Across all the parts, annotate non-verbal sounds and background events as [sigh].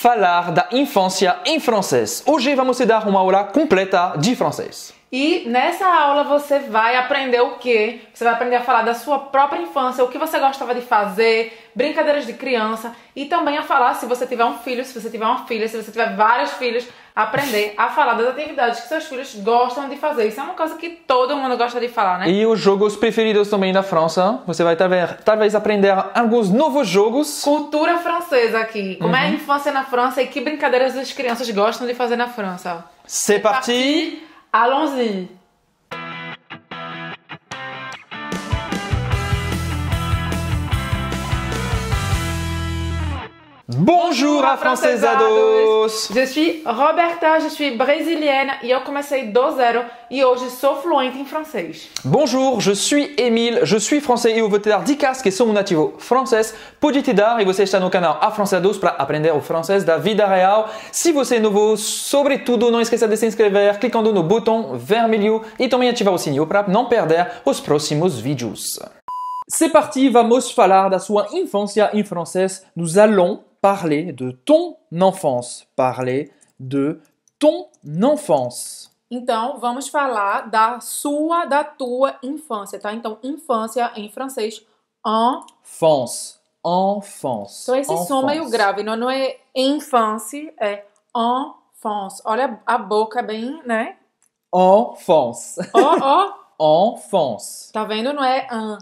falar da infância em francês. Hoje vamos dar uma aula completa de francês. E nessa aula você vai aprender o quê? Você vai aprender a falar da sua própria infância, o que você gostava de fazer, brincadeiras de criança e também a falar se você tiver um filho, se você tiver uma filha, se você tiver vários filhos, aprender a falar das atividades que seus filhos gostam de fazer. Isso é uma coisa que todo mundo gosta de falar, né? E os jogos preferidos também da França. Você vai talvez, talvez aprender alguns novos jogos. Cultura francesa aqui. Como uhum. é a uhum. infância na França e que brincadeiras as crianças gostam de fazer na França. C'est parti. parti. Allons-y. Bonjour à Ados. Je suis Roberta, je suis brésilienne et j'ai commencé comecei do et aujourd'hui e je suis fluente en français. Bonjour, je suis Émile, je suis français et je um vais te 10 casques que são natif français. pouvez vous te et e você está le canal pour apprendre le français, francês da vida real. Se vous êtes nouveau, sobretudo não pas de se inscrever le bouton botão vermelho e também ativar o sininho ne não perder os próximos vidéos. C'est parti, vamos falar da sua infância em francês. Nous allons parler de ton enfance. Parler de ton enfance. Então, vamos falar da sua, da tua infância, tá? Então, infância em francês, enfance. Enfance. Então, esse enfance. som meio grave, não, é infância, é enfance. Olha a boca é bem, né? Enfance. Ó, oh, ó. Oh. [laughs] enfance. Tá vendo? Não é un,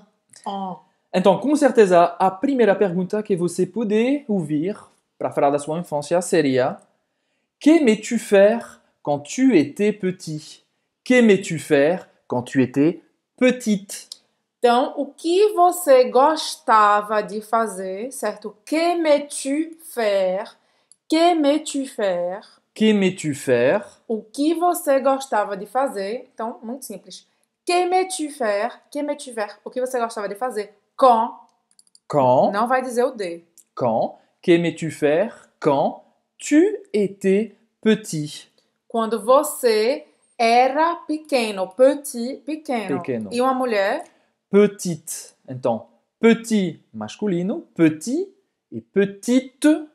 en. Então, com certeza, a primeira pergunta que você poder ouvir para falar da sua infância seria: Qu'aimais-tu faire quand tu étais petit? Qu'aimais-tu faire quand tu étais petite? Então, o que você gostava de fazer, certo? Qu'aimais-tu faire? Qu'aimais-tu faire? Qu'aimais-tu faire? O que você gostava de fazer? Então, muito simples. Qu'aimais-tu faire? Qu'aimais-tu faire? O que você gostava de fazer? Quand. Quand. Não vai dizer o D. Quand. Qu'aimais-tu faire quand tu étais petit? Quando você era pequeno. Petit, pequeno. Pequeno. E uma mulher? Petite. Então, petit masculino, petit e petite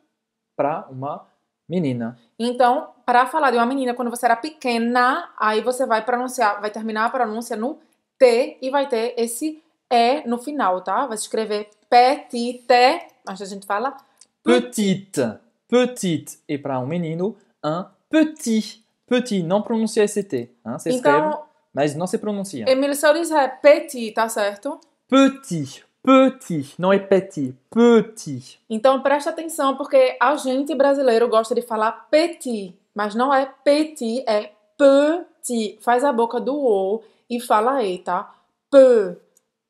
para uma menina. Então, para falar de uma menina, quando você era pequena, aí você vai pronunciar, vai terminar a pronúncia no T e vai ter esse e é, no final, tá? Vai escrever petite, mas a gente fala petite. Petite. E para um menino, um petit. Petit, não pronuncia esse T. Hein? Se então, mas não se pronuncia. Emílio Soares é petit, tá certo? Petit. Petit, não é petit, petit. Então presta atenção, porque a gente brasileiro gosta de falar petit, mas não é petit, é petit. Faz a boca do O e fala E, tá? Petit.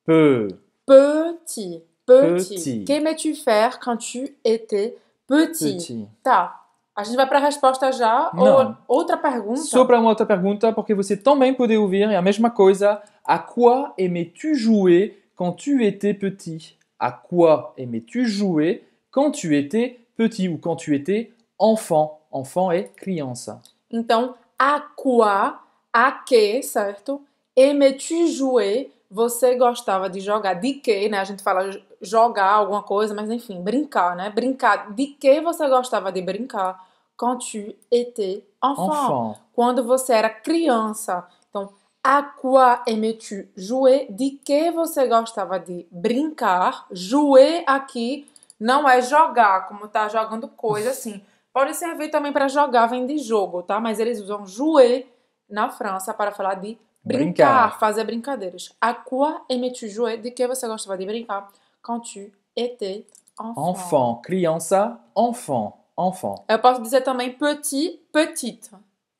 Peu. Petit. Petit. Qu'aimais-tu faire quand tu étais petit? Petit. Tá. A gente vai para a resposta já. Não. Ou, outra pergunta. Só para uma outra pergunta, porque você também pode ouvir a mesma coisa. A quoi aimais-tu jouer quand tu étais petit? À quoi aimais-tu jouer quand tu étais petit ou quand tu étais enfant? Enfant et criança. Então, à quoi, À que, certo? Aimais-tu jouer Você gostava de jogar de quê, né? A gente fala jogar alguma coisa, mas enfim, brincar, né? Brincar. De que você gostava de brincar quand tu étais enfant? enfant. Quando você era criança. Então, à quoi aimais-tu jouer? De que você gostava de brincar? Jouer aqui não é jogar, como tá jogando coisa assim. Pode servir também para jogar, vem de jogo, tá? Mas eles usam jouer na França para falar de Brincar. brincar. fazer brincadeiras. A quoi aimais-tu jouer? De que você gostava de brincar quand tu étais enfant? Enfant, criança, enfant, enfant. Eu posso dizer também petit, petite,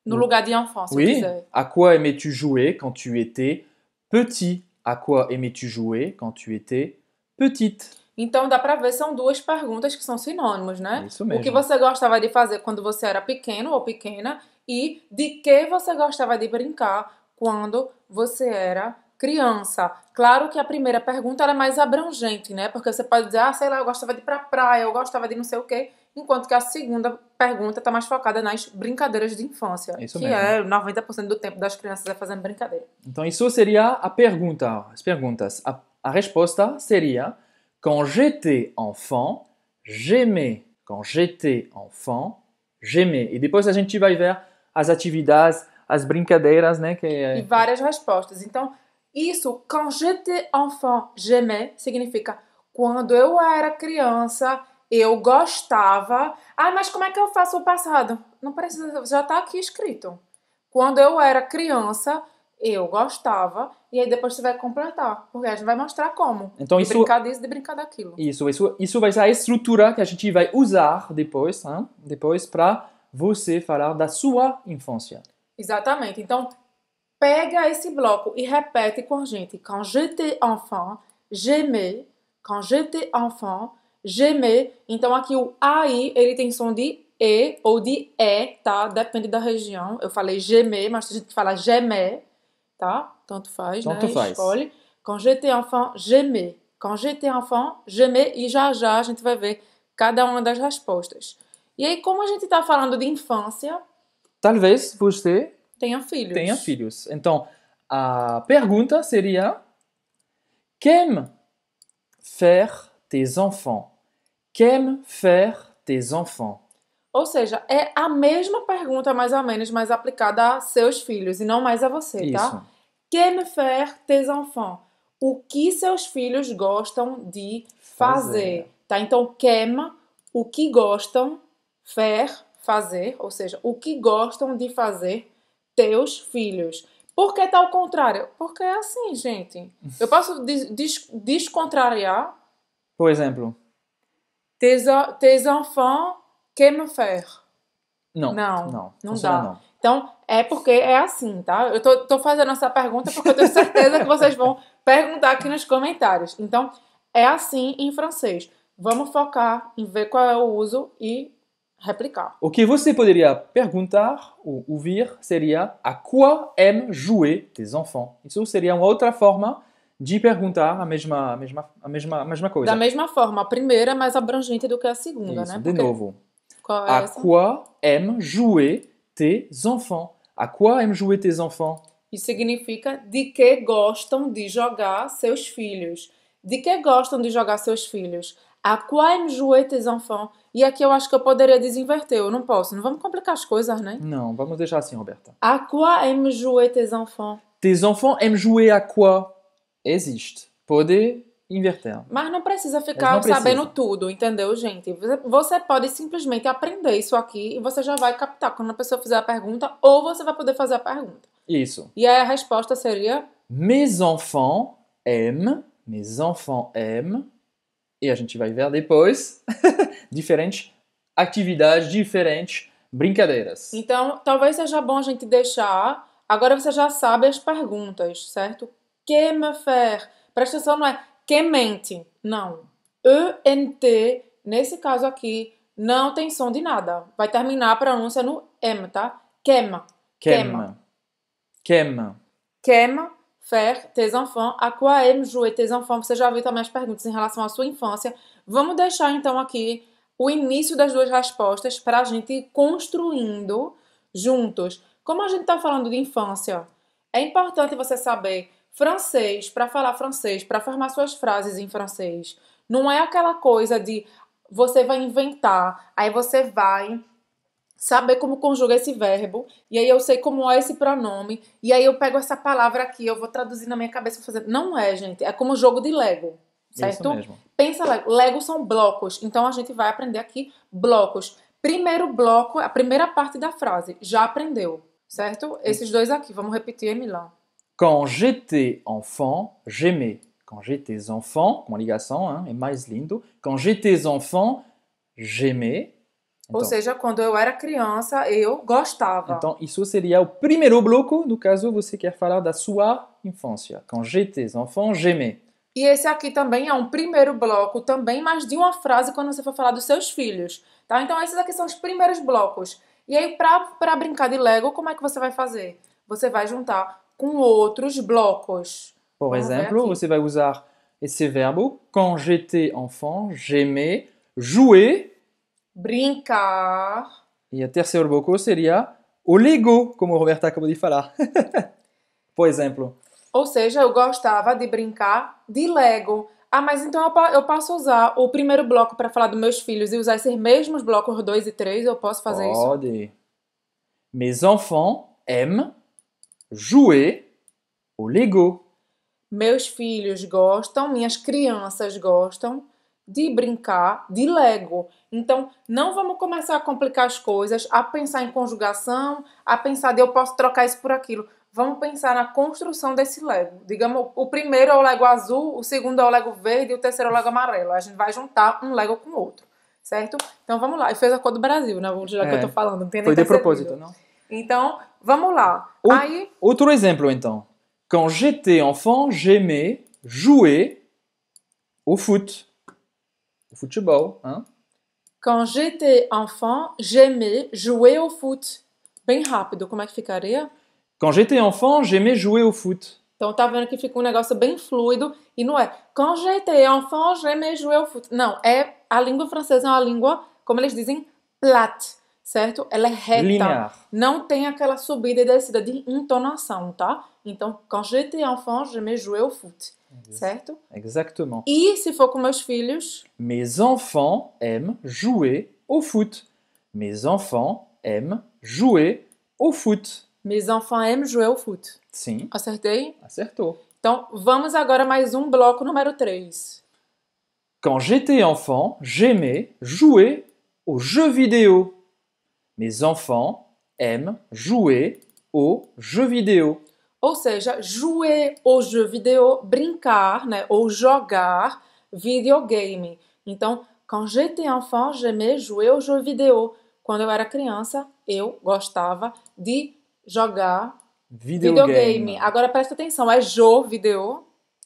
no hum. lugar de enfant, se oui. quiser. À quoi aimais-tu jouer quand tu étais petit? A quoi aimais-tu jouer quand tu étais petite? Então dá pra ver, são duas perguntas que são sinônimos, né? Isso mesmo. O que você gostava de fazer quando você era pequeno ou pequena e de que você gostava de brincar quando você era criança. Claro que a primeira pergunta era é mais abrangente, né? Porque você pode dizer, ah, sei lá, eu gostava de ir pra praia, eu gostava de não sei o quê. Enquanto que a segunda pergunta está mais focada nas brincadeiras de infância. Isso que mesmo. é 90% do tempo das crianças é fazendo brincadeira. Então, isso seria a pergunta, as perguntas. A, a resposta seria: Quand j'étais enfant, j'aimais. Quand j'étais enfant, j'aimais. E depois a gente vai ver as atividades as brincadeiras, né? Que... É e várias respostas. Então, isso, quand j'étais enfant, j'aimais, significa quando eu era criança, eu gostava. Ah, mas como é que eu faço o passado? Não precisa, já está aqui escrito. Quando eu era criança, eu gostava, e aí depois você vai completar, porque a gente vai mostrar como. Então de isso brincar disso, de brincar daquilo. Isso, isso, isso vai ser a estrutura que a gente vai usar depois, hein? depois para você falar da sua infância. Exatamente. Então, pega esse bloco e repete com a gente. Quand j'étais enfant, j'aimais. Quand j'étais enfant, j'aimais. Então, aqui o AI, ele tem som de E ou de E, é, tá? Depende da região. Eu falei gemer, mas a gente fala gemer, tá? Tanto faz, Tanto né? Faz. Escolhe. Quand j'étais enfant, j'aimais. Quand j'étais enfant, j'aimais. E já já a gente vai ver cada uma das respostas. E aí, como a gente está falando de infância, talvez você tenha filhos. Tenha filhos. Então, a pergunta seria: quem faire tes enfants? quem faire tes enfants? Ou seja, é a mesma pergunta, mais ou menos, mas aplicada a seus filhos e não mais a você, tá? Isso. tá? quem faire tes enfants? O que seus filhos gostam de fazer, fazer. tá? Então, quem o que gostam, faire, fazer, ou seja, o que gostam de fazer teus filhos. Por que tal tá ao contrário? Porque é assim, gente. Eu posso des des descontrariar. Por exemplo. Tes, tes enfants que me faire. Não. Não. Não, não dá. Não. Então, é porque é assim, tá? Eu tô, tô fazendo essa pergunta porque eu tenho certeza que vocês vão perguntar aqui nos comentários. Então, é assim em francês. Vamos focar em ver qual é o uso e replicar. O que você poderia perguntar ou ouvir seria a quoi aime jouer tes enfants? Isso seria uma outra forma de perguntar a mesma, a mesma, a mesma, a mesma coisa. Da mesma forma, a primeira é mais abrangente do que a segunda, Isso, né? De novo. Qual é a essa? quoi aiment jouer tes enfants? A quoi aime jouer tes enfants? Isso significa de que gostam de jogar seus filhos. De que gostam de jogar seus filhos? a jouer tes enfants. E aqui eu acho que eu poderia desinverter, eu não posso. Não vamos complicar as coisas, né? Não, vamos deixar assim, Roberta. A quoi é aime jouer tes enfants? Tes enfants aiment jouer a quoi? Existe. Poder inverter. Mas não precisa ficar não sabendo tudo, entendeu, gente? Você pode simplesmente aprender isso aqui e você já vai captar quando a pessoa fizer a pergunta ou você vai poder fazer a pergunta. Isso. E aí a resposta seria... Mes enfants aiment, mes enfants aiment e a gente vai ver depois, diferentes atividades, diferentes brincadeiras. Então, talvez seja bom a gente deixar. Agora você já sabe as perguntas, certo? Que me faire? Presta atenção, não é que mente. Não. T. nesse caso aqui, não tem som de nada. Vai terminar a pronúncia no M, tá? Quema. Quema. Quema. Quema. Quema faire tes enfants, a quoi aiment jouer tes enfants. Você já ouviu também as perguntas em relação à sua infância. Vamos deixar então aqui o início das duas respostas para a gente ir construindo juntos. Como a gente está falando de infância, é importante você saber francês para falar francês, para formar suas frases em francês. Não é aquela coisa de você vai inventar, aí você vai saber como conjuga esse verbo, e aí eu sei como é esse pronome, e aí eu pego essa palavra aqui, eu vou traduzir na minha cabeça, fazer. Não é, gente, é como jogo de Lego, certo? Pensa Lego. Lego são blocos, então a gente vai aprender aqui blocos. Primeiro bloco, a primeira parte da frase, já aprendeu, certo? Esses dois aqui, vamos repetir, Emilão. Quand j'étais enfant, j'aimais. Quand j'étais enfant, com ligação, hein, é mais lindo. Quand j'étais enfant, j'aimais. Então, Ou seja, quando eu era criança, eu gostava. Então, isso seria o primeiro bloco. No caso, você quer falar da sua infância. Quand j'étais enfant, j'aimais. E esse aqui também é um primeiro bloco, também, mais de uma frase quando você for falar dos seus filhos. Tá? Então, esses aqui são os primeiros blocos. E aí, para brincar de Lego, como é que você vai fazer? Você vai juntar com outros blocos. Por Vamos exemplo, você vai usar esse verbo. Quand j'étais enfant, j'aimais jouer brincar. E o terceiro bloco seria o Lego, como o Roberta acabou de falar. [laughs] Por exemplo. Ou seja, eu gostava de brincar de Lego. Ah, mas então eu posso usar o primeiro bloco para falar dos meus filhos e usar esses mesmos blocos 2 e 3? Eu posso fazer Pode. isso? Pode. Mes enfants aiment jouer au Lego. Meus filhos gostam, minhas crianças gostam de brincar de Lego. Então, não vamos começar a complicar as coisas, a pensar em conjugação, a pensar de eu posso trocar isso por aquilo. Vamos pensar na construção desse Lego. Digamos, o primeiro é o Lego azul, o segundo é o Lego verde e o terceiro é o Lego amarelo. A gente vai juntar um Lego com o outro, certo? Então vamos lá. E fez a cor do Brasil, né? Vamos tirar é, que eu é. tô falando. Não tem foi de propósito, não? Então, vamos lá. O, Aí... Outro exemplo, então. Quand j'étais enfant, j'aimais jouer au foot o futebol. Hein? Quand j'étais enfant, j'aimais jouer au foot. Bem rápido, como é que ficaria? Quand j'étais enfant, j'aimais jouer au foot. Então tá vendo que fica um negócio bem fluido e não é quand j'étais enfant, j'aimais jouer au foot. Não, é a língua francesa é uma língua, como eles dizem, plate, certo? Ela é reta. Linear. Não tem aquela subida e descida de entonação, tá? Então, quand j'étais enfant, j'aimais jouer au foot. Certo? Exactement. Et se for com meus filhos? Mes enfants aiment jouer au foot. Mes enfants aiment jouer au foot. Mes enfants aiment jouer au foot. Sim. Acertei? Acertou. Donc, vamos agora mais um bloco número 3. Quand j'étais enfant, j'aimais jouer aux jeux vidéo. Mes enfants aiment jouer aux jeux vidéo. Ou seja, jouer ao jeu vidéo, brincar, né, ou jogar videogame. Então, quando j'étais enfant, j'aimais jouer ao jeu vidéo. Quando eu era criança, eu gostava de jogar videogame. Agora presta atenção, é jeu vidéo.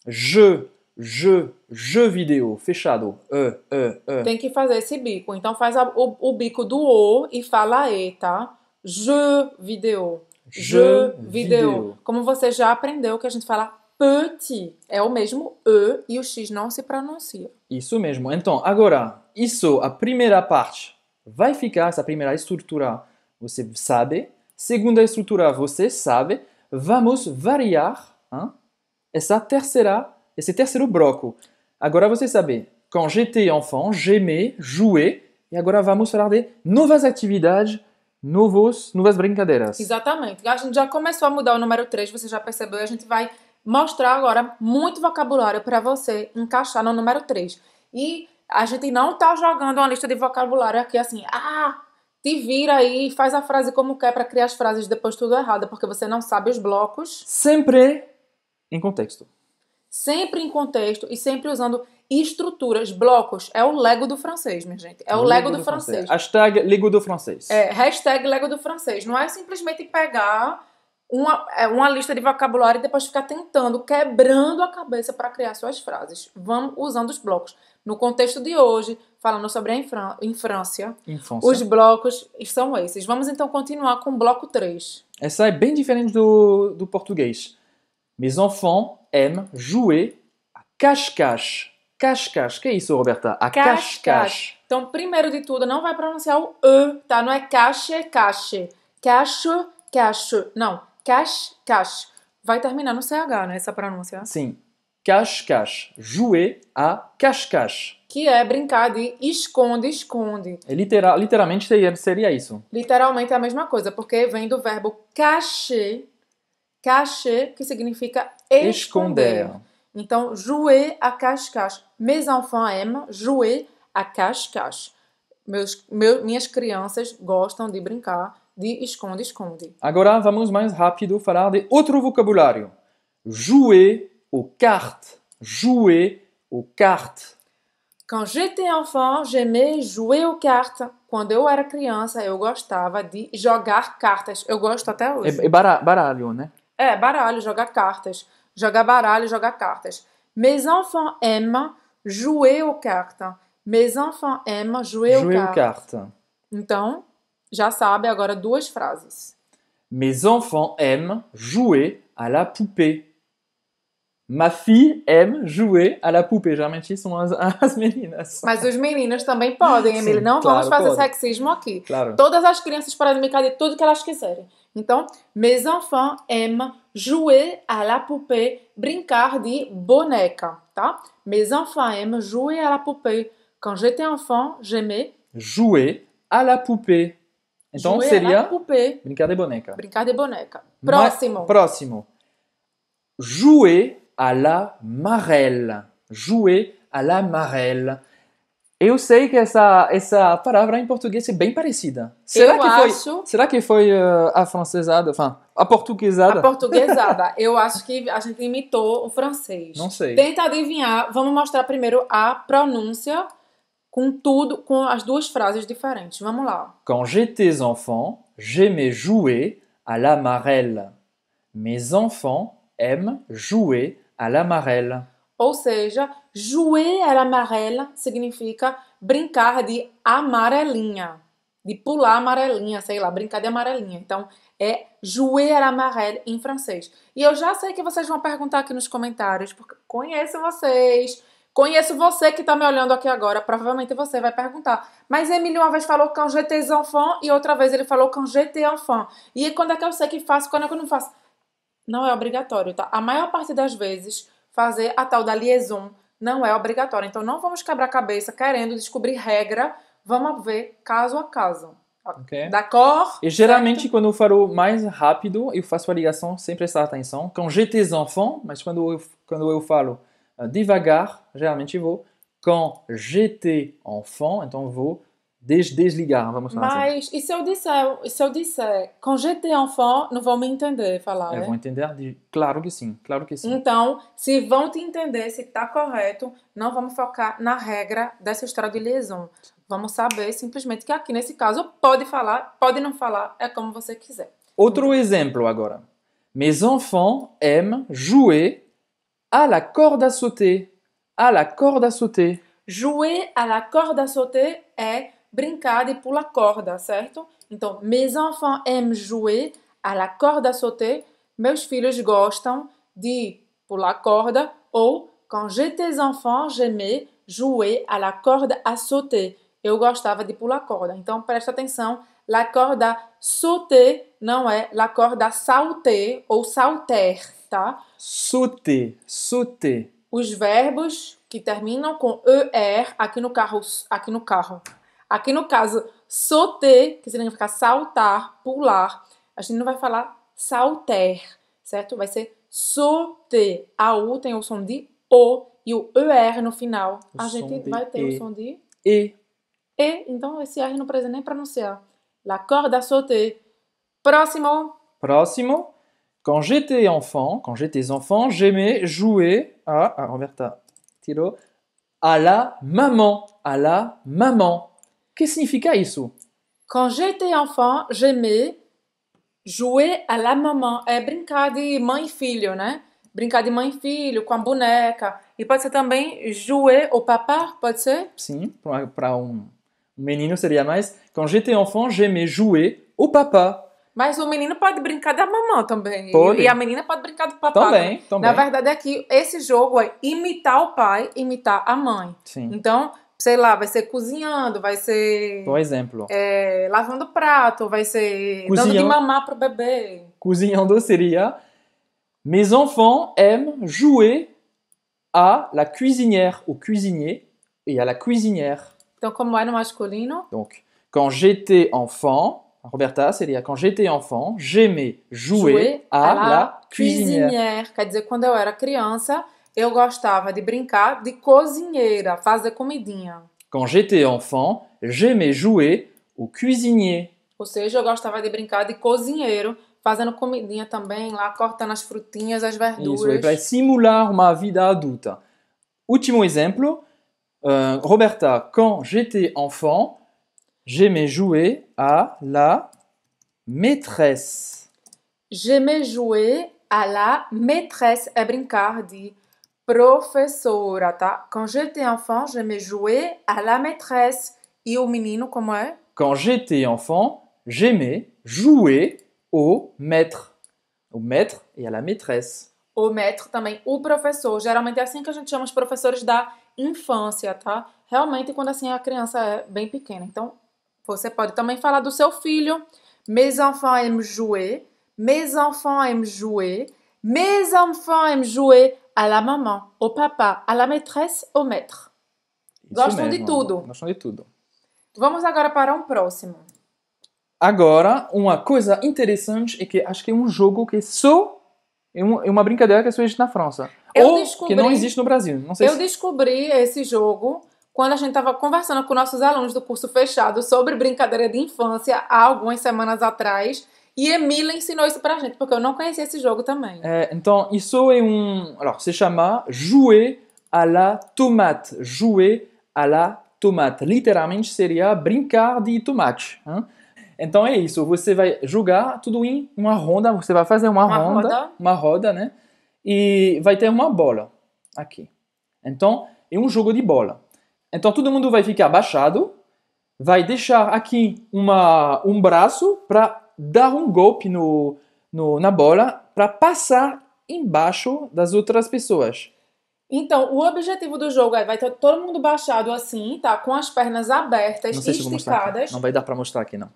Je, je, jeu vidéo, fechado. E, e, e. Tem que fazer esse bico. Então faz a, o, o, bico do O e fala E, tá? Je vidéo. Je vidéo. Como você já aprendeu que a gente fala petit, é o mesmo E e o X não se pronuncia. Isso mesmo. Então, agora, isso, a primeira parte, vai ficar essa primeira estrutura, você sabe. Segunda estrutura, você sabe. Vamos variar hein? essa terceira, esse terceiro bloco. Agora você sabe, quand j'étais enfant, j'aimais jouer. E agora vamos falar de novas atividades Nuvos, novas brincadeiras. Exatamente. A gente já começou a mudar o número 3, você já percebeu, e a gente vai mostrar agora muito vocabulário para você encaixar no número 3. E a gente não tá jogando uma lista de vocabulário aqui assim, ah, te vira aí, faz a frase como quer para criar as frases depois tudo errado, porque você não sabe os blocos. Sempre em contexto. Sempre em contexto e sempre usando estruturas, blocos. É o Lego do francês, minha gente. É o Lego, Lego do, do francês. francês. Hashtag Lego do francês. É, hashtag Lego do francês. Não é simplesmente pegar uma, é, uma lista de vocabulário e depois ficar tentando, quebrando a cabeça para criar suas frases. Vamos usando os blocos. No contexto de hoje, falando sobre a infran infância, infância, os blocos são esses. Vamos então continuar com o bloco 3. Essa é bem diferente do, do português. Mes enfants aiment jouer a cache-cache. Cascas. Que é isso, Roberta? A cascas. cache. Então, primeiro de tudo, não vai pronunciar o E, tá? Não é cache, cache. É cache. Cacho, cacho. Não, cache, cache. Vai terminar no CH, né? Essa pronúncia. Sim. Cascas. Jouer a cascas. Que é brincar de esconde, esconde. É literal, literalmente seria isso. Literalmente é a mesma coisa, porque vem do verbo cache, cache, que significa esconder. esconder. Então, jouer a cascas Mes enfants aiment jouer a cache-cache. Meus, meu, minhas crianças gostam de brincar de esconde-esconde. Agora vamos mais rápido falar de outro vocabulário. Jouer aux cartes. Jouer aux cartes. Quand j'étais enfant, j'aimais jouer aux cartes. Quando eu era criança, eu gostava de jogar cartas. Eu gosto até é, hoje. É, baralho, né? É, baralho, jogar cartas. Jogar baralho, jogar cartas. Mes enfants aiment jouer aux cartes. Meus enfants aiment jouer, jouer aux cartes. cartes. Então, já sabe agora duas frases. Mes enfants aiment jouer à la poupée. Ma fille aime jouer à la poupée. Geralmente são as, [laughs] as meninas. Mas os meninos também podem, Emily. Não claro, vamos fazer pode. sexismo aqui. Claro. Todas as crianças podem me cadê tudo que elas quiserem. Então, mes enfants aiment jouer à la poupée, brincar de boneca, Mes enfants aiment jouer à la poupée. Quand j'étais enfant, j'aimais jouer à la poupée. Donc jouer à la poupée. brincar de boneca. Brincar de boneca. Próximo. Próximo. Jouer à la marelle. Jouer à la marelle. Eu sei que essa, essa palavra em português é bem parecida. Será eu que acho... foi, será que foi uh, a francesada, enfin, a portuguesada? A portuguesada. eu acho que a gente imitou o francês. Não sei. Tenta adivinhar. Vamos mostrar primeiro a pronúncia com tudo, com as duas frases diferentes. Vamos lá. Quand j'étais enfant, j'aimais jouer à la marelle. Mes enfants aiment jouer à la marelle. Ou seja, Jouer à la amarela significa brincar de amarelinha, de pular amarelinha, sei lá, brincar de amarelinha. Então, é jouer à la amarela em francês. E eu já sei que vocês vão perguntar aqui nos comentários, porque conheço vocês, conheço você que está me olhando aqui agora, provavelmente você vai perguntar. Mas Emílio uma vez falou quand j'étais enfant e outra vez ele falou quand j'étais enfant. E quando é que eu sei que faço, quando é que eu não faço? Não é obrigatório, tá? A maior parte das vezes, fazer a tal da liaison não é obrigatório, Então não vamos quebrar a cabeça querendo descobrir regra, vamos ver caso a caso. Okay. Da cor. E geralmente certo? quando eu falo mais rápido, eu faço a ligação sem prestar atenção. Quando j'étais enfant, mas quando eu, quando eu falo eh, devagar, geralmente vou quand j'étais enfant, então vou Des, desligar, vamos falar assim. Mas, assim. e se eu disser, se eu disser, quand j'étais enfant, não vão me entender falar, é, né? Vão entender, ah, de, claro que sim, claro que sim. Então, se vão te entender, se tá correto, não vamos focar na regra dessa história de liaison. Vamos saber simplesmente que aqui, nesse caso, pode falar, pode não falar, é como você quiser. Outro exemplo agora. Mes enfants aiment jouer à la corde à sauter. À la corde à sauter. Jouer à la corde à sauter é brincar de pular corda, certo? Então, mes enfants aiment jouer à la corde à sauter. Meus filhos gostam de pular corda ou quand j'étais enfant, j'aimais jouer à la corde à sauter. Eu gostava de pular corda. Então, presta atenção, la corde à sauter não é la corde à sauter ou salter, tá? Sauter, sauter. Os verbos que terminam com er aqui no carro, aqui no carro. Aqui no caso, sauter, que significa saltar, pular, a gente não vai falar salter, certo? Vai ser sauter. A U tem o som de O e o ER no final. O a gente vai ter e. o som de E. E, então esse R não precisa nem pronunciar. La corde à sauter. Próximo. Próximo. Quand j'étais enfant, quand j'étais enfant, j'aimais jouer à, ah, Roberta, tiro, à la maman, à la maman que significa isso? Quando j'étais enfant, j'aimais jouer à la maman. É brincar de mãe e filho, né? Brincar de mãe e filho, com a boneca. E pode ser também jouer au papá, pode ser? Sim, para um menino seria mais. Quando j'étais enfant, j'aimais jouer au papá. Mas o menino pode brincar da mamãe também. Pode. E a menina pode brincar do papai. Também, também. Na verdade é que esse jogo é imitar o pai, imitar a mãe. Sim. Então, sei lá, vai ser cozinhando, vai ser. Por exemplo. É, lavando prato, vai ser dando de mamar pro bebê. Cozinhando seria. Mes enfants aiment jouer à la cuisinière, ou « cuisinier et à la cuisinière. Donc, comme moi, no masculino? Donc, quand j'étais enfant, Roberta, dire quand j'étais enfant, j'aimais jouer, à, la, cuisinière. cuisinière. Quer dire « quand j'étais enfant ». criança, eu gostava de brincar de cozinheira, fazer comidinha. Quand j'étais enfant, j'aimais jouer au cuisinier. Ou seja, eu gostava de brincar de cozinheiro, fazendo comidinha também, lá cortando as frutinhas, as verduras. Isso, é para simular uma vida adulta. Último exemplo. Uh, Roberta, quand j'étais enfant, j'aimais jouer à la maîtresse. J'aimais jouer à la maîtresse. É brincar de professora, tá? Quand j'étais enfant, j'aimais jouer à la maîtresse. E o menino como é? Quand j'étais enfant, j'aimais jouer au maître. o maître e à la maîtresse. O maître também, o professor. Geralmente é assim que a gente chama os professores da infância, tá? Realmente quando assim a criança é bem pequena. Então, você pode também falar do seu filho. Mes enfants aiment jouer. Mes enfants aiment jouer. Mes enfants aiment jouer à la maman, au papa, à la maîtresse, au maître. Isso Gostam mesmo, de tudo. Gostam de tudo. Vamos agora para um próximo. Agora, uma coisa interessante é que acho que é um jogo que só é, é uma brincadeira que só existe na França. Eu ou descobri, que não existe no Brasil. Não sei eu se... descobri esse jogo quando a gente estava conversando com nossos alunos do curso fechado sobre brincadeira de infância há algumas semanas atrás. E Emília ensinou isso pra gente, porque eu não conhecia esse jogo também. É, então, isso é um. Alors, se chama Jouer à la tomate. Jouer à la tomate. Literalmente seria brincar de tomate. Hein? Então é isso, você vai jogar tudo em uma ronda, você vai fazer uma, uma ronda, roda. uma roda, né? E vai ter uma bola aqui. Então, é um jogo de bola. Então todo mundo vai ficar baixado, vai deixar aqui uma, um braço para dar um golpe no, no na bola para passar embaixo das outras pessoas. Então, o objetivo do jogo é vai ter todo mundo baixado assim, tá? Com as pernas abertas, não sei esticadas. Se não vai dar para mostrar aqui, não.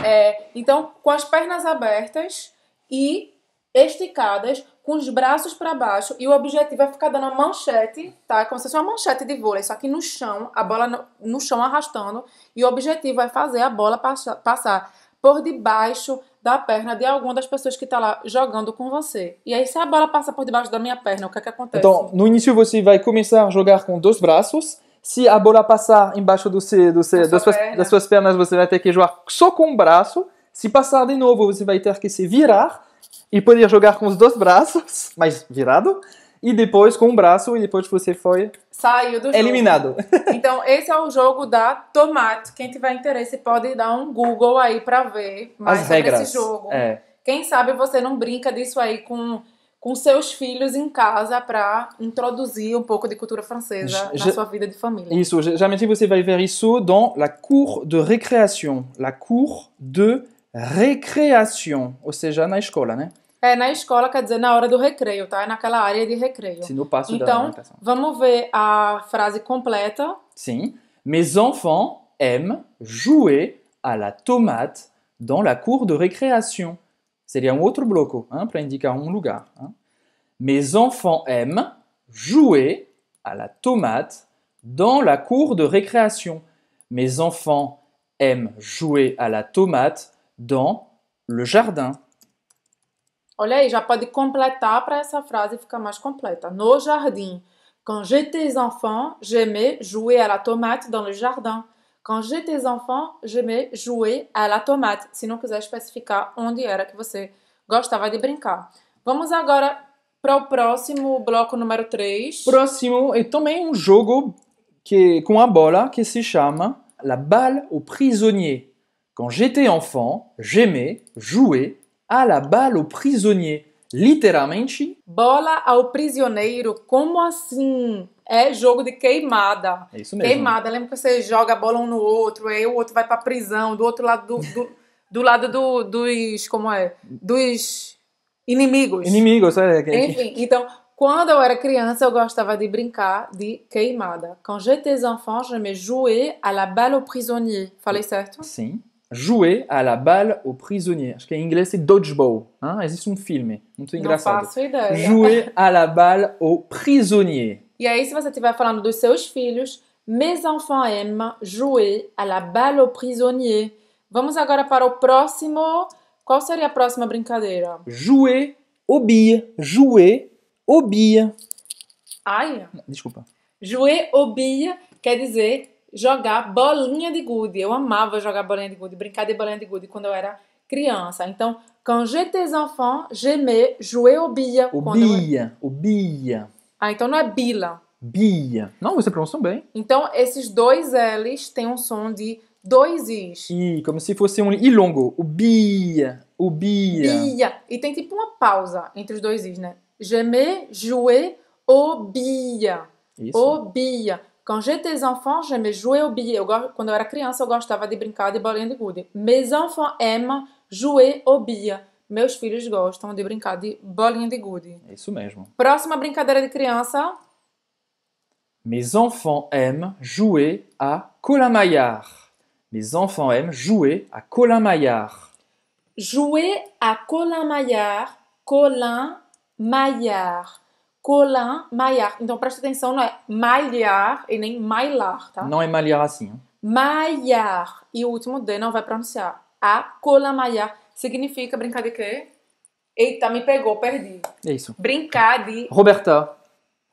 [laughs] é, então, com as pernas abertas e esticadas, com os braços para baixo, e o objetivo é ficar dando uma manchete, tá? É como se fosse uma manchete de vôlei, só que no chão, a bola no, no chão arrastando, e o objetivo é fazer a bola passa, passar por debaixo da perna de alguma das pessoas que está lá jogando com você. E aí, se a bola passa por debaixo da minha perna, o que é que acontece? Então, no início você vai começar a jogar com dois braços. Se a bola passar embaixo do seu, do seu, da das, suas, das suas pernas, você vai ter que jogar só com o braço. Se passar de novo, você vai ter que se virar e podia jogar com os dois braços, [laughs] mas virado, e depois com um braço, e depois você foi Saiu do jogo. eliminado. [laughs] Então, esse é o jogo da Tomate. Quem tiver interesse pode dar um Google aí para ver mais As sobre regras. esse jogo. É. Quem sabe você não brinca disso aí com com seus filhos em casa para introduzir um pouco de cultura francesa Je, na sua vida de família. Isso, geralmente você vai ver isso dans la cour de récréation, la cour de récréation, ou seja, na escola, né? É, na escola, quer dizer, na hora do recreio, tá? É naquela área de recreio. Sim, no passo então, da phrase vamos ver Sim. Mes enfants aiment jouer à la tomate dans la cour de récréation. Seria un um autre bloco, hein, pour indicar un um lugar. Hein. Mes enfants aiment jouer à la tomate dans la cour de récréation. Mes enfants aiment jouer à la tomate dans le jardin. Olha aí, já pode completar para essa frase ficar mais completa. No jardim. Quand j'étais enfant, j'aimais jouer à la tomate dans le jardin. Quand j'étais enfant, j'aimais jouer à la tomate. Se não quiser especificar onde era que você gostava de brincar. Vamos agora para o próximo bloco número 3. Próximo é também um jogo que, com a bola que se chama La balle au prisonnier. Quand j'étais enfant, j'aimais jouer à la balle au prisonnier. Literalmente, bola ao prisioneiro. Como assim? É jogo de queimada. É isso mesmo. Queimada. Lembra que você joga a bola um no outro, aí o outro vai pra prisão, do outro lado do. do, do lado do, dos. Como é? Dos inimigos. Inimigos, é. Enfim, então, quando eu era criança, eu gostava de brincar de queimada. Quand j'étais enfant, je me jouais à la balle au prisonnier. Falei certo? Sim. jouer à la balle aux prisonniers. Acho que em inglês é dodgeball. Hein? Existe um filme, muito engraçado. Não faço ideia. Jouer à la balle aux prisonniers. E aí, se você estiver falando dos seus filhos, Mes enfants aiment jouer à la balle aux prisonniers. Vamos agora para o próximo. Qual seria a próxima brincadeira? Jouer aux billes. Jouer aux billes. Ai. Desculpa. Jouer aux billes quer dizer jogar bolinha de gude. Eu amava jogar bolinha de gude, brincar de bolinha de gude quando eu era criança. Então, quand j'étais enfant, j'aimais jouer au bia. O bia, eu... o bia. Ah, então não é bila. Bia. Não, você pronuncia bem. Então, esses dois L's têm um som de dois Is. I, como se fosse um I longo. O bia, o bia. Bia. E tem tipo uma pausa entre os dois Is, né? J'aimais jouer au bia. Isso. O bia. Quand j'étais enfant, j'aimais jouer au billes. Quand j'étais era criança, je gostava de brincar de bolinha de gude. Mes enfants aiment jouer au billes. Meus filhos gostam de brincar de bolinha de gude. É isso mesmo. Próxima brincadeira de criança. Mes enfants aiment jouer à Colin-Maillard. Mes enfants aiment jouer à Colin-Maillard. Jouer à Colin-Maillard. Colin-Maillard. Colin Maillard. Então presta atenção, não é Maillard e nem Maillard, tá? Não é Maillard assim. Hein? Maillard. E o último D não vai pronunciar. A Colin Maillard significa brincar de quê? Eita, me pegou, perdi. É isso. Brincar de. Roberta.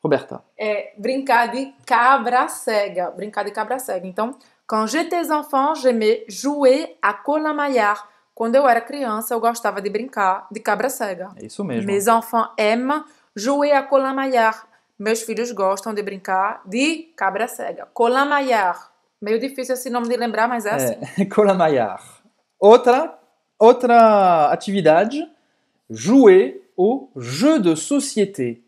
Roberta. É, brincar de cabra cega. Brincar de cabra cega. Então, quand j'étais enfant, j'aimais jouer à Colin Maillard. Quando eu era criança, eu gostava de brincar de cabra cega. É isso mesmo. Mes enfants aiment Jouer à é Maillard. Meus filhos gostam de brincar de cabra cega. Maillard. Meio difícil esse nome de lembrar, mas é, é assim. [laughs] Maillard. Outra, outra atividade. Jouer au jeu de société.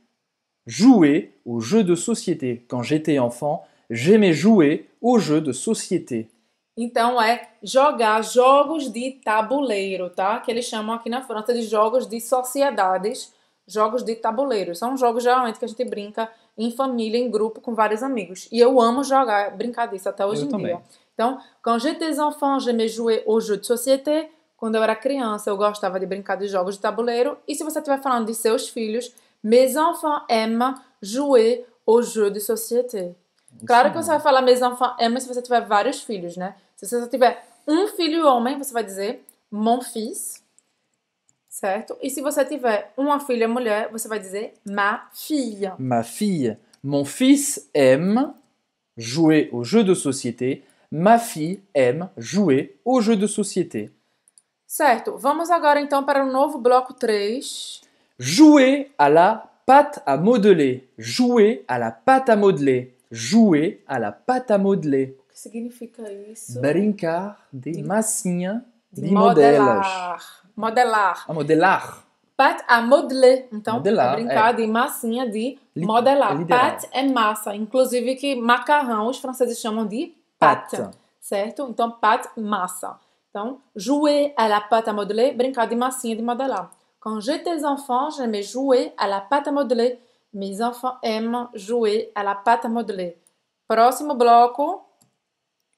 Jouer au jeu de société. Quand j'étais enfant, j'aimais jouer au jeu de société. Então é jogar jogos de tabuleiro, tá? Que eles chamam aqui na França de jogos de sociedades jogos de tabuleiro. São jogos geralmente que a gente brinca em família, em grupo, com vários amigos. E eu amo jogar, brincar disso até hoje eu em também. dia. Então, quand j'étais enfant, j'aimais jouer au jeu de société. Quando eu era criança, eu gostava de brincar de jogos de tabuleiro. E se você estiver falando de seus filhos, mes enfants aiment jouer au jeu de société. Isso claro que você vai falar mes enfants aiment se você tiver vários filhos, né? Se você só tiver um filho homem, você vai dizer mon fils Certo. E se você tiver uma filha mulher, você vai dizer ma fille. Ma fille. Mon fils aime jouer aux jeux de société. Ma fille aime jouer aux jeux de société. Certo. Vamos agora então para o novo bloco 3. Jouer à la pâte à modeler. Jouer à la pâte à modeler. Jouer à la pâte à modeler. O que significa isso? Brincar de, de massinha de, de modelar. A ah, modelar. Pat a modeler. Então, modelar, brincar é. de é. massinha de Li modelar. É Liderar. Pat é massa. Inclusive que macarrão os franceses chamam de pat. Certo? Então, pat, massa. Então, jouer à la pâte à modeler, brincar de massinha de modelar. Quand j'étais enfant, j'aimais jouer à la pâte à modeler. Mes enfants aiment jouer à la pâte à modeler. Próximo bloco.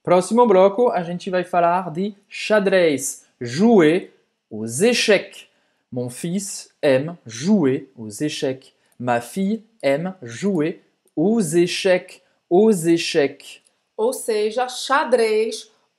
Próximo bloco, a gente vai falar de xadrez. Jouer aux échecs. Mon fils aime jouer aux échecs. Ma fille aime jouer aux échecs. Aux échecs. Ou seja, xadrez,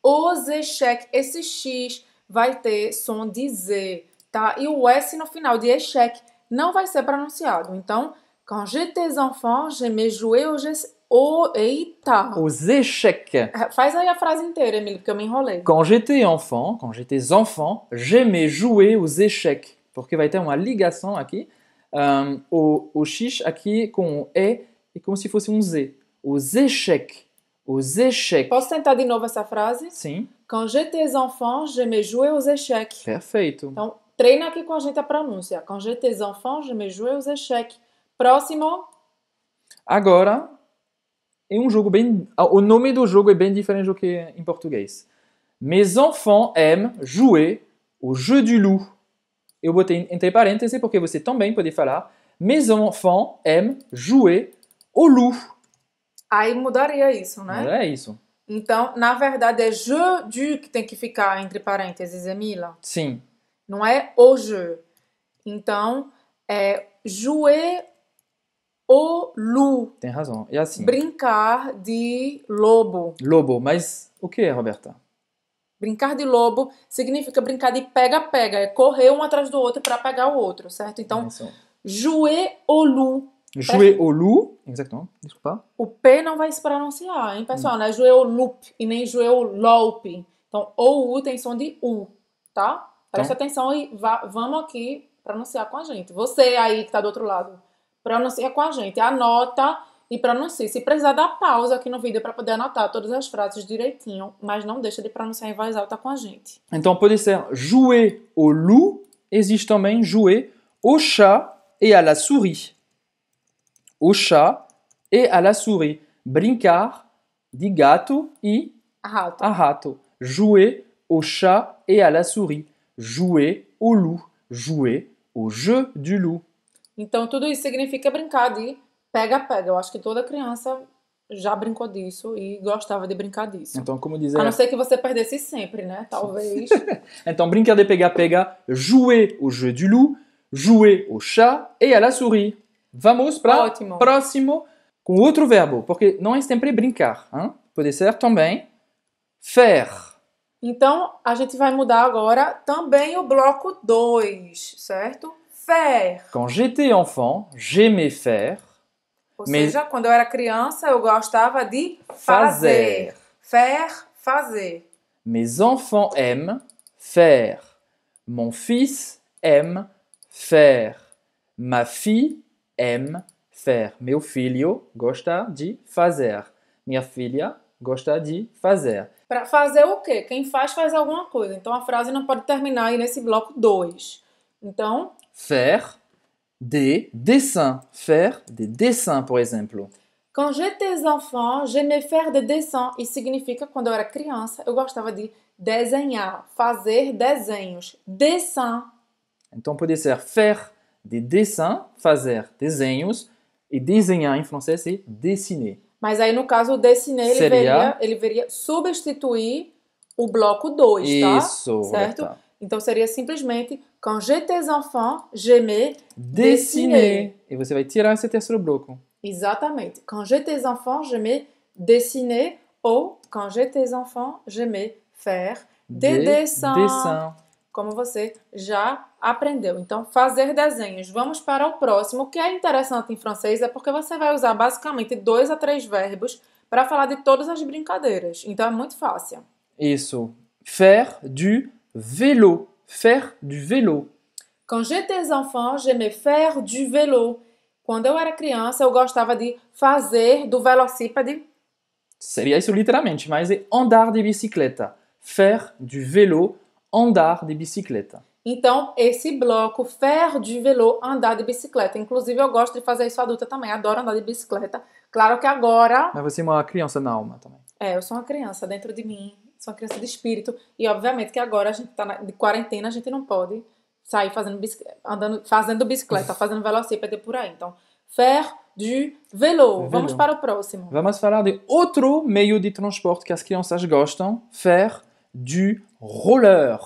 os échecs. Esse X vai ter som de Z, tá? E o S no final de échec não vai ser pronunciado. Então, quand j'étais enfant, j'aimais jouer aux échecs. O, eita! Os échecs. É, faz aí a frase inteira, Emily, porque eu me enrolei. Quand j'étais enfant, quand j'étais enfant, j'aimais jouer aux échecs. Porque vai ter uma ligação aqui. Um, o, o x aqui com o e e como se fosse um z. Os échecs. Os échecs. Posso tentar de novo essa frase? Sim. Quand j'étais enfant, j'aimais jouer aux échecs. Perfeito. Então, treina aqui com a gente a pronúncia. Quand j'étais enfant, j'aimais jouer aux échecs. Próximo. Agora, é um jogo bem. O nome do jogo é bem diferente do que em português. Mes enfants aiment jouer au jeu du loup. Eu botei entre parênteses porque você também pode falar. Mes enfants aiment jouer au loup. Aí mudaria isso, né? É isso. Então, na verdade, é jeu du que tem que ficar entre parênteses, Emila. Sim. Não é o jeu. Então, é jouer o lu. Tem razão. É assim. Brincar de lobo. Lobo, mas o que é, Roberta? Brincar de lobo significa brincar de pega-pega, é correr um atrás do outro para pegar o outro, certo? Então, jouer au loup. Jouer au loup, exatamente, desculpa. O P não vai se pronunciar, hein, pessoal? Hum. Não é jouer au loup e nem jouer au Então, ou U tem som de U, tá? Então Presta então. atenção e vá, vamos aqui pronunciar com a gente. Você aí que tá do outro lado pronuncia é com a gente. Anota e pronuncia. Se precisar dar pausa aqui no vídeo para poder anotar todas as frases direitinho, mas não deixa de pronunciar em voz alta com a gente. Então pode ser jouer au loup, existe também jouer au chat et à la souris. Au chat et à la souris. Brincar de gato e a rato. A rato. Jouer au chat et à la souris. Jouer au loup. Jouer au jeu du loup. Então, tudo isso significa brincar de pega-pega. Eu acho que toda criança já brincou disso e gostava de brincar disso. Então, como dizer. A não ser que você perdesse sempre, né? Talvez. [laughs] então, brincar de pega-pega, jouer au jeu du loup, jouer au chat e à la souris. Vamos para próximo com outro verbo, porque não é sempre brincar, hein? pode ser também faire. Então, a gente vai mudar agora também o bloco 2, certo? Faire. Quand j'étais enfant, j'aimais faire. Ou mais... seja, quando eu era criança, eu gostava de fazer. Faire, fazer. Mes enfants aiment faire. Mon fils aime faire. Ma fille aime faire. Meu filho gosta de fazer. Minha filha gosta de fazer. Para fazer o quê? Quem faz, faz alguma coisa. Então a frase não pode terminar aí nesse bloco 2. Então, faire des dessins. Faire des dessins, por exemplo. Quand j'étais enfant, j'aimais faire des dessins. Isso significa quando eu era criança, eu gostava de desenhar, fazer desenhos. Dessin. Então pode ser faire des dessins, fazer desenhos. E desenhar em francês é dessiner. Mas aí no caso o dessiner, ele, Seria... veria, ele veria substituir o bloco 2, tá? Isso. Certo? Tá. Então seria simplesmente Quand j'étais enfant, j'aimais dessiner. E você vai tirar esse terceiro bloco. Exatamente. Quand j'étais enfant, j'aimais dessiner. Ou, quand j'étais enfant, j'aimais faire des de dessins. Dessin. Como você já aprendeu. Então, fazer desenhos. Vamos para o próximo. O que é interessante em francês é porque você vai usar basicamente dois a três verbos para falar de todas as brincadeiras. Então, é muito fácil. Isso. Faire du vélo faire du vélo. Quand j'étais enfant, j'aimais faire du vélo. Quando eu era criança, eu gostava de fazer do velocípede. Seria isso literalmente, mas é andar de bicicleta. Faire du vélo, andar de bicicleta. Então, esse bloco, faire du vélo, andar de bicicleta. Inclusive, eu gosto de fazer isso adulta também. Adoro andar de bicicleta. Claro que agora... Mas você é uma criança na alma também. É, eu sou uma criança dentro de mim sou uma criança de espírito. E obviamente que agora a gente está de quarentena, a gente não pode sair fazendo bicicleta, andando, fazendo bicicleta, fazendo velocípede por aí. Então, fer du vélo. Vamos para o próximo. Vamos falar de outro meio de transporte que as crianças gostam, fer du roller.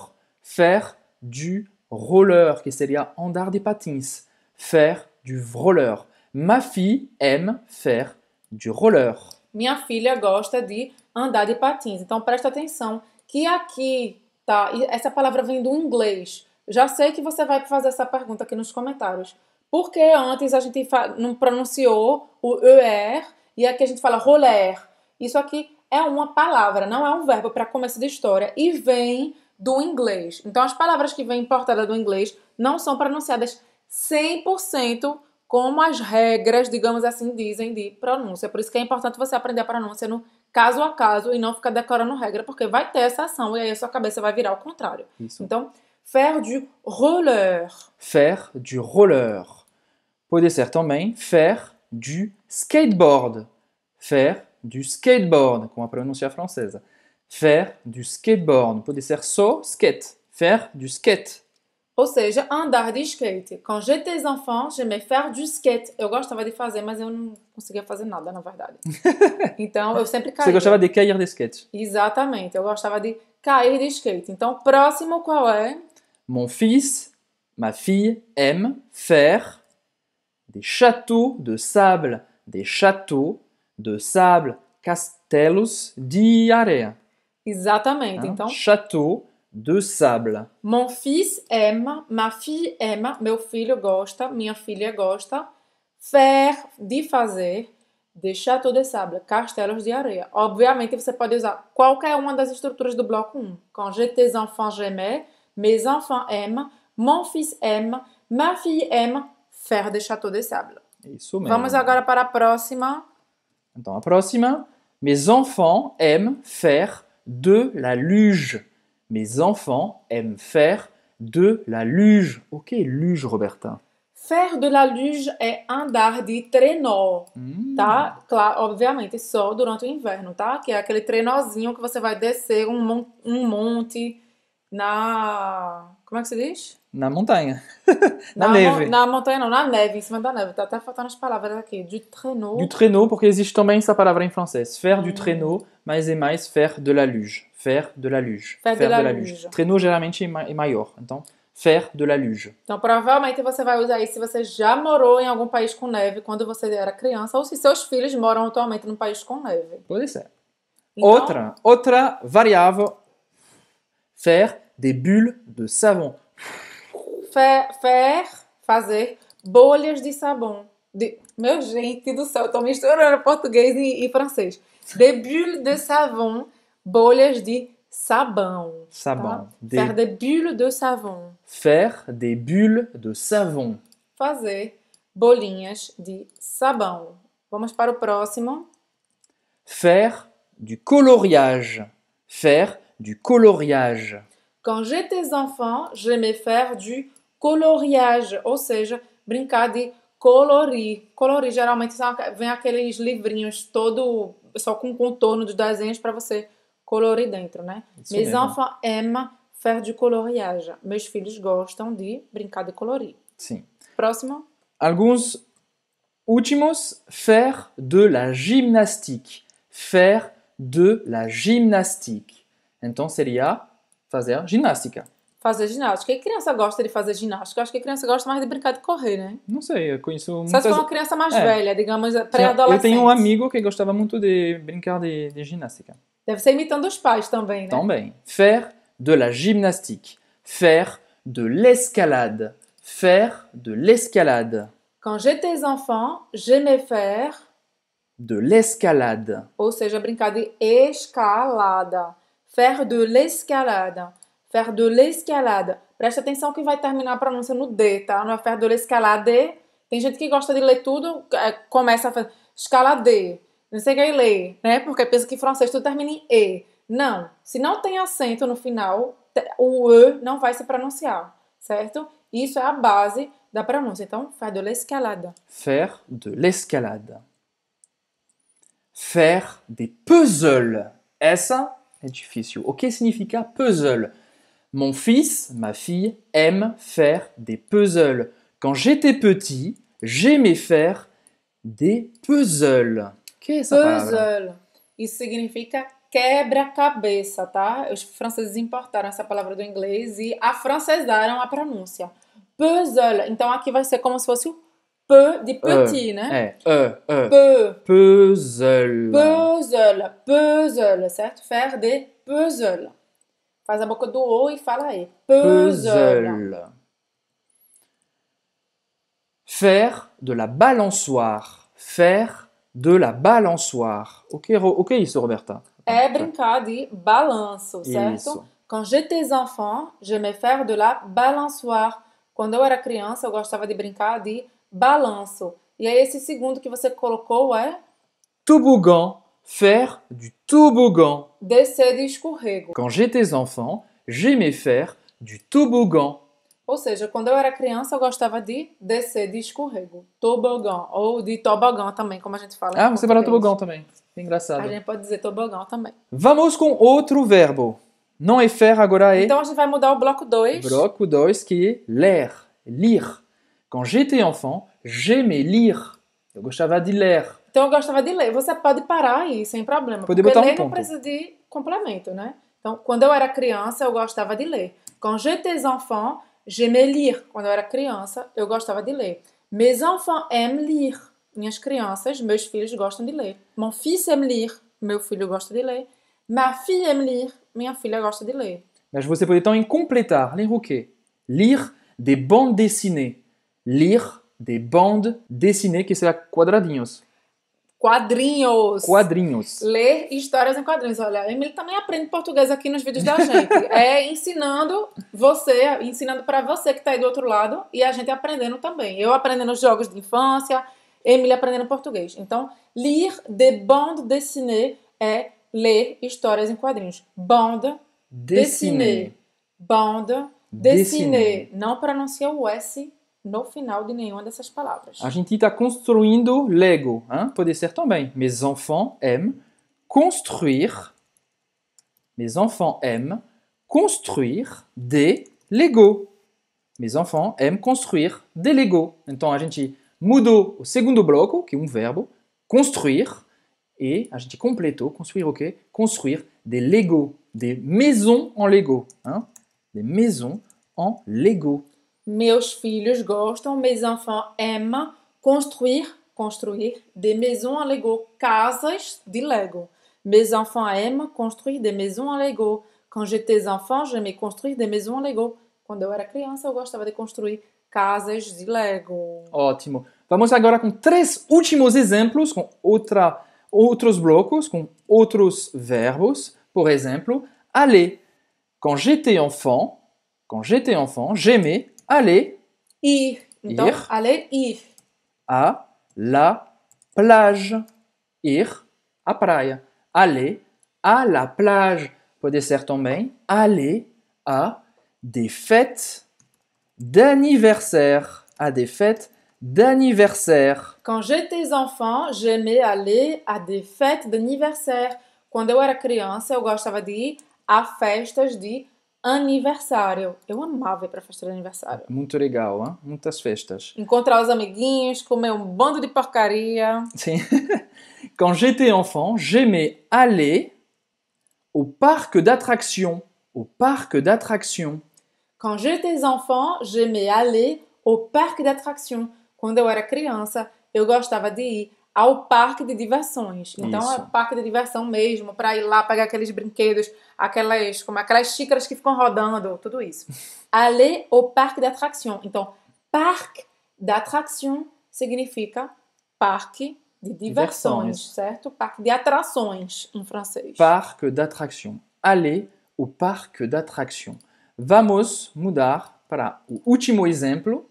Fer du roller, que seria andar de patins. Fer du roller. Ma fille aime faire du roller. Minha filha gosta de andar de patins. Então presta atenção que aqui, tá? Essa palavra vem do inglês. Já sei que você vai fazer essa pergunta aqui nos comentários. Por que antes a gente não pronunciou o ER e aqui a gente fala roller? Isso aqui é uma palavra, não é um verbo para começo de história e vem do inglês. Então as palavras que vêm importadas do inglês não são pronunciadas 100% como as regras, digamos assim, dizem de pronúncia. Por isso que é importante você aprender a pronúncia no caso a caso e não ficar decorando regra, porque vai ter essa ação e aí a sua cabeça vai virar ao contrário. Isso. Então, faire du roller. Faire du roller. Pode ser também faire du skateboard. Faire du skateboard, como a pronúncia francesa. Faire du skateboard. Pode ser só skate. Faire du skate. Ou seja, andar de skate. Quando j'étais enfant, j'aimais faire du skate. Eu gostava de fazer, mas eu não conseguia fazer nada, na verdade. [laughs] Então, eu sempre caía. Você gostava de cair de skate? Exatamente. Eu gostava de cair de skate. Então, próximo qual é? Mon fils, ma fille aime faire des châteaux de sable, des châteaux de sable, castelos de areia. Exatamente. Então, château de sable. Mon fils aime, ma fille aime, meu filho gosta, minha filha gosta, faire, de faire, de châteaux de sable, castelos de areia. Obviamente, você pode usar qualquer uma das estruturas do bloco 1. Um. Quand j'étais enfant, j'aimais, mes enfants aiment, mon fils aime, ma fille aime, faire des châteaux de sable. Isso mesmo. Vamos agora para a próxima. Então, a próxima. Mes enfants aiment faire de la luge. Mes enfants aiment faire de la luge. Ok, luge, Roberta. Faire de la luge é andar de trenó, hum. tá? Claro, obviamente só durante o inverno, tá? Que é aquele trenózinho que você vai descer um, um, monte na. Como é que se diz? Na montanha. [laughs] na, neve. na montanha não, na neve, em cima da neve. Tá até faltando as palavras aqui. Du trenó. Du trenó, porque existe também essa palavra em francês. Faire du hum. trenó, mais é mais faire de la luge. faire de la luge. Faire, faire de, de, la, luge. luge. geralmente é maior, então faire de la luge. Então provavelmente você vai usar isso se você já morou em algum país com neve quando você era criança ou se seus filhos moram atualmente num país com neve. Pode ser. Então... Outra, outra variável faire des bulles de savon. Faire, faire fazer bolhas de sabão. De... Meu gente do céu, estou misturando português e, e francês. Des bulles de savon bolhas de sabão. Tá? Sabão. Tá? Des... Faire des bulles de savon. Faire des bulles de savon. Fazer bolinhas de sabão. Vamos para o próximo. Faire du coloriage. Faire du coloriage. Quand j'étais enfant, j'aimais faire du coloriage, ou seja, brincar de colorir. Colorir geralmente vem aqueles livrinhos todo só com contorno dos desenhos para você colorir dentro, né? Isso Mes mesmo. enfants aiment faire du coloriage. Meus filhos gostam de brincar de colorir. Sim. Próximo. Alguns últimos. Faire de la gymnastique. Faire de la gymnastique. Então seria fazer ginástica. Fazer ginástica. E criança gosta de fazer ginástica? Eu acho que a criança gosta mais de brincar de correr, né? Não sei, eu conheço muitas... Só se for uma criança mais é. velha, digamos, pré-adolescente. Eu tenho um amigo que gostava muito de brincar de, de ginástica. Deve ser imitando os pais também, né? Também. Faire de la gymnastique. Faire de l'escalade. Faire de l'escalade. Quand j'étais enfant, j'aimais faire de l'escalade. Ou seja, brincar de escalada. Faire de l'escalada. Faire de l'escalada. Presta atenção que vai terminar a pronúncia no D, tá? Não é faire de l'escalade. Tem gente que gosta de ler tudo, é, começa a fazer escalade. não sei que pas né? Porque pensa que français, tu termina en « E. non, se não tem acento no final, le « E não vai se prononcer, certo? Isso é a base da pronúncia. Então, faire de l'escalade. Faire de l'escalade. Faire des puzzles. Essa difficile. difícil. O que significa puzzle? Mon fils, ma fille, aime faire des puzzles. Quand j'étais petit, j'aimais faire des puzzles. Que é essa puzzle. Palavra? Isso significa quebra-cabeça, tá? Os franceses importaram essa palavra do inglês e afrancesaram a pronúncia. Puzzle. Então aqui vai ser como se fosse o P de petit, uh, né? É. Uh, uh. P. Puzzle. Puzzle. Puzzle, certo? Faire de puzzle. Faz a boca do O e fala aí. Puzzle. puzzle. Faire de la balançoire. Faire de la balançoire. Ok, Robertin isso, Roberta? É brincar de balanço, certo? Quand j'étais enfant, j'aimais faire de la balançoire. Quando eu era criança, eu gostava de brincar de balanço. E aí, esse segundo que você colocou é? Toboggan. Faire du toboggan. Descer de escorrego. Quand j'étais enfant, j'aimais faire du toboggan. Ou seja, quando eu era criança, eu gostava de descer de escorrego, tobogã, ou de tobogã também, como a gente fala. Ah, você fala tobogã também. Engraçado. A gente pode dizer tobogã também. Vamos com outro verbo. Não é fer agora é. Então a gente vai mudar o bloco 2. Bloco 2 que é ler, lire. Quand j'étais enfant, j'aimais lire. Eu gostava de ler. Então eu gostava de ler. Você pode parar aí sem problema. Pode porque botar ler um não precisa de complemento, né? Então, quando eu era criança, eu gostava de ler. Quand j'étais enfant, J'aimais lire quand j'étais era criança, eu gostava de ler. Mes enfants aiment lire. Minhas crianças, meus filhos gostam de ler. Mon fils aime lire. Meu filho gosta de ler. Ma fille aime lire. Minha filha gosta de ler. Mais je vous pouvez donc tant complétar, les Lire des bandes dessinées. Lire des bandes dessinées, que será quadradinhos. Quadrinhos. Quadrinhos. Ler histórias em quadrinhos. Olha, a Emily também aprende português aqui nos vídeos da gente. [laughs] é ensinando você, ensinando para você que tá aí do outro lado e a gente aprendendo também. Eu aprendendo jogos de infância, Emily aprendendo português. Então, lire de bande dessinée é ler histórias em quadrinhos. Bande dessinée. Dessinée. Bande dessinée. Não pronuncia o S no final de nenhuma dessas palavras. A gente está construindo Lego, hein? pode ser também. Mes enfants aiment construire. Mes enfants aiment construire des Lego. Mes enfants aiment construire des Lego. Então a gente mudou o segundo bloco, que é um verbo, construir, et a gente completou construir o Construir des Lego, des maisons en Lego, hein? des maisons en Lego. Meus filhos gostam, mes enfants aiment construir, construir des maisons à Lego, casas de Lego. Mes enfants aiment construir des maisons à Lego. Quand j'étais enfant, j'aimais construire des maisons Lego. Quando eu era criança, eu gostava de construir casas de Lego. Ótimo. Vamos agora com três últimos exemplos, com outra, outros blocos, com outros verbos. Por exemplo, aller. Quand j'étais enfant, quand j'étais enfant, j'aimais aller ir, donc aller ir à la plage ir à praia aller à la plage pour des ton também aller à des fêtes d'anniversaire à des fêtes d'anniversaire quand j'étais enfant j'aimais aller à des fêtes d'anniversaire quando eu era criança eu gostava de ir a festas de aniversário. Eu amava ir para festa de aniversário. Muito legal, hein? muitas festas. Encontrar os amiguinhos, comer um bando de porcaria. Sim. [laughs] Quand j'étais enfant, j'aimais aller au parc d'attractions. Au parc d'attractions. Quand j'étais enfant, j'aimais aller au parc d'attractions. Quando eu era criança, eu gostava de ir ao parque de diversões. Então é parque de diversão mesmo, para ir lá pegar aqueles brinquedos, aquelas, como é, aquelas xícaras que ficam rodando, tudo isso. [laughs] Aller au é parque d'attraction. Então, parque d'attraction significa parque de diversões, diversões, certo? Parque de atrações em francês. Parque d'attraction. Aller ao parque d'attraction. Vamos mudar para o último exemplo.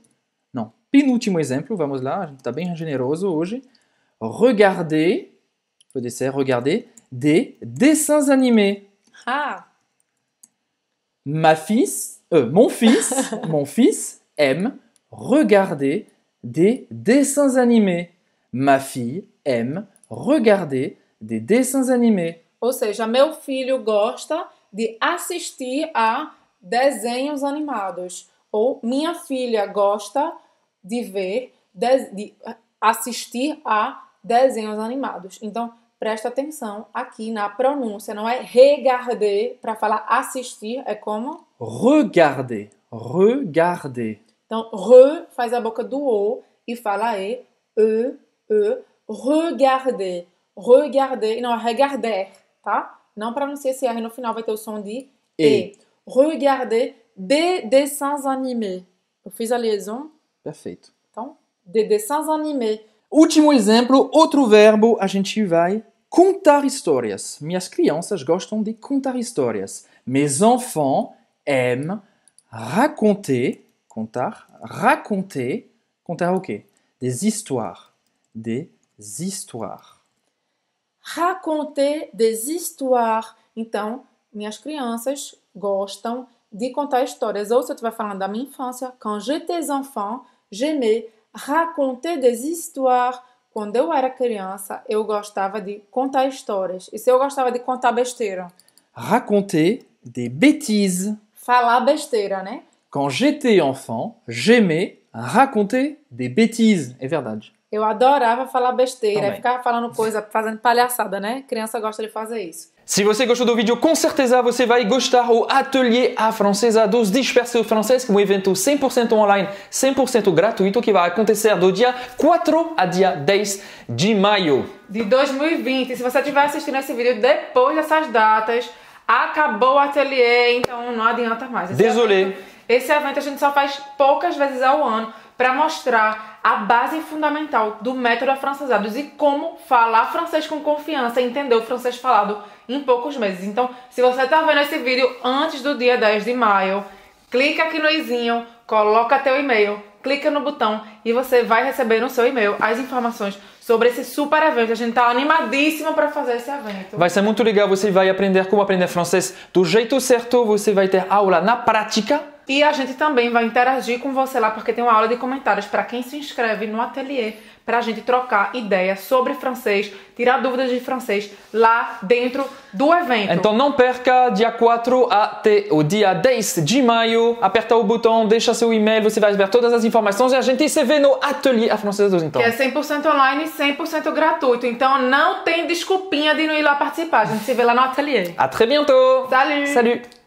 Não, penúltimo exemplo. Vamos lá, a gente está bem generoso hoje. regarder, le dessert, regarder des dessins animés. Ah. Ma fils, euh, mon fils, [laughs] mon fils aime regarder des dessins animés. Ma fille aime regarder des dessins animés. Ou seja, meu filho gosta de assistir a desenhos animados. Ou minha filha gosta de ver, de, de assistir a desenhos animados. Então, presta atenção aqui na pronúncia, não é regarder para falar assistir, é como regarder, regarder. Então, re faz a boca do o e fala e, e, e, regarder, regarder, não, é regarder, tá? Não pronuncie esse R no final, vai ter o som de e. e. Regarder des dessins animés. Eu fiz a liaison? Perfeito. Então, des dessins animés. Último exemplo, outro verbo, a gente vai contar histórias. Minhas crianças gostam de contar histórias. Mes enfants aiment raconter, contar, raconter, contar o quê? Des histoires. Des histoires. Raconter des histoires. Então, minhas crianças gostam de contar histórias. Ou se eu estiver falando da minha infância, quand j'étais enfant, j'aimais raconter des histoires. Quando eu era criança, eu gostava de contar histórias. E se eu gostava de contar besteira. Raconter des bêtises. Falar besteira, né? Quand j'étais enfant, j'aimais raconter des bêtises. É verdade. Eu adorava falar besteira, ficar falando coisa, fazendo palhaçada, né? Criança gosta de fazer isso. Se você gostou do vídeo, com certeza você vai gostar do Atelier à Francesa dos Dispersos Franceses, é um evento 100% online, 100% gratuito que vai acontecer do dia 4 a dia 10 de maio de 2020. Se você estiver assistindo esse vídeo depois dessas datas, acabou o ateliê, então não adianta mais. Esse Desolé. Evento, esse evento a gente só faz poucas vezes ao ano para mostrar a base fundamental do método afrancesados e como falar francês com confiança e entender o francês falado em poucos meses. Então, se você está vendo esse vídeo antes do dia 10 de maio, clica aqui no izinho, coloca teu e-mail, clica no botão e você vai receber no seu e-mail as informações sobre esse super evento. A gente está animadíssimo para fazer esse evento. Vai ser muito legal, você vai aprender como aprender francês do jeito certo, você vai ter aula na prática e a gente também vai interagir com você lá, porque tem uma aula de comentários para quem se inscreve no ateliê, para a gente trocar ideias sobre francês, tirar dúvidas de francês lá dentro do evento. Então não perca dia 4 até o dia 10 de maio. Aperta o botão, deixa seu e-mail, você vai ver todas as informações e a gente se vê no Ateliê A Francesa dos Então. Que é 100% online e 100% gratuito. Então não tem desculpinha de não ir lá participar. A gente se vê lá no ateliê. A très bientôt. Salut. Salut.